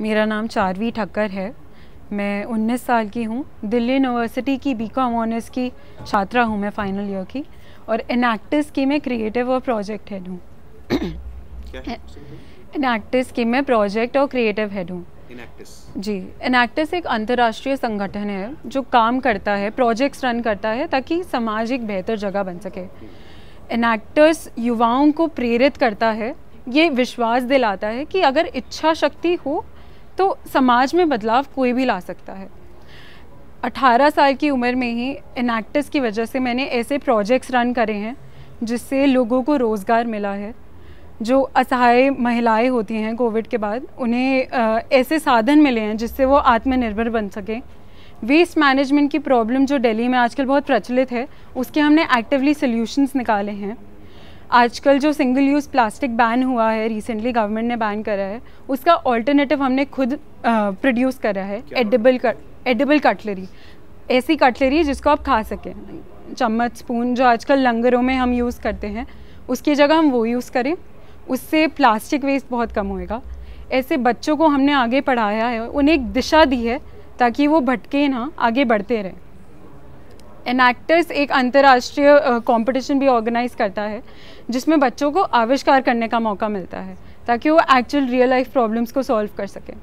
मेरा नाम चारवी ठक्कर है मैं 19 साल की हूँ दिल्ली यूनिवर्सिटी की बी कॉम ऑनर्स की छात्रा हूँ मैं फाइनल ईयर की और एक्टर्स की मैं क्रिएटिव और प्रोजेक्ट हेड हूँ एक्टर्स की मैं प्रोजेक्ट और क्रिएटिव हेड हूँ जी जी एक्टर्स एक अंतर्राष्ट्रीय संगठन है जो काम करता है प्रोजेक्ट्स रन करता है ताकि समाज एक बेहतर जगह बन सके इनएक्टर्स युवाओं को प्रेरित करता है ये विश्वास दिलाता है कि अगर इच्छा शक्ति हो तो समाज में बदलाव कोई भी ला सकता है 18 साल की उम्र में ही इनैक्टिस की वजह से मैंने ऐसे प्रोजेक्ट्स रन करे हैं जिससे लोगों को रोज़गार मिला है जो असहाय महिलाएं होती हैं कोविड के बाद उन्हें ऐसे साधन मिले हैं जिससे वो आत्मनिर्भर बन सकें वेस्ट मैनेजमेंट की प्रॉब्लम जो दिल्ली में आजकल बहुत प्रचलित है उसके हमने एक्टिवली सोल्यूशंस निकाले हैं आजकल जो सिंगल यूज़ प्लास्टिक बैन हुआ है रिसेंटली गवर्नमेंट ने बैन करा है उसका ऑल्टरनेटिव हमने खुद प्रोड्यूस करा है एडिबल कट एडिबल कटलरी ऐसी कटलरी जिसको आप खा सकें चम्मच स्पून जो आजकल लंगरों में हम यूज़ करते हैं उसकी जगह हम वो यूज़ करें उससे प्लास्टिक वेस्ट बहुत कम होएगा ऐसे बच्चों को हमने आगे पढ़ाया है उन्हें एक दिशा दी है ताकि वो भटके ना आगे बढ़ते रहें एनएक्टर्स एक अंतर्राष्ट्रीय कंपटीशन भी ऑर्गेनाइज करता है जिसमें बच्चों को आविष्कार करने का मौका मिलता है ताकि वो एक्चुअल रियल लाइफ प्रॉब्लम्स को सॉल्व कर सकें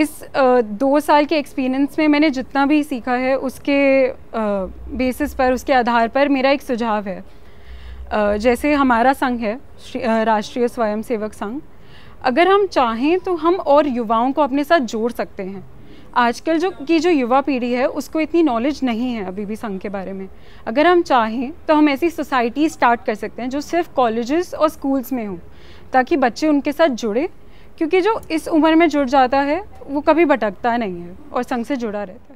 इस आ, दो साल के एक्सपीरियंस में मैंने जितना भी सीखा है उसके आ, बेसिस पर उसके आधार पर मेरा एक सुझाव है आ, जैसे हमारा संघ है राष्ट्रीय स्वयंसेवक संघ अगर हम चाहें तो हम और युवाओं को अपने साथ जोड़ सकते हैं आजकल जो की जो युवा पीढ़ी है उसको इतनी नॉलेज नहीं है अभी भी संघ के बारे में अगर हम चाहें तो हम ऐसी सोसाइटी स्टार्ट कर सकते हैं जो सिर्फ कॉलेजेस और स्कूल्स में हों ताकि बच्चे उनके साथ जुड़े क्योंकि जो इस उम्र में जुड़ जाता है वो कभी भटकता नहीं है और संघ से जुड़ा रहता है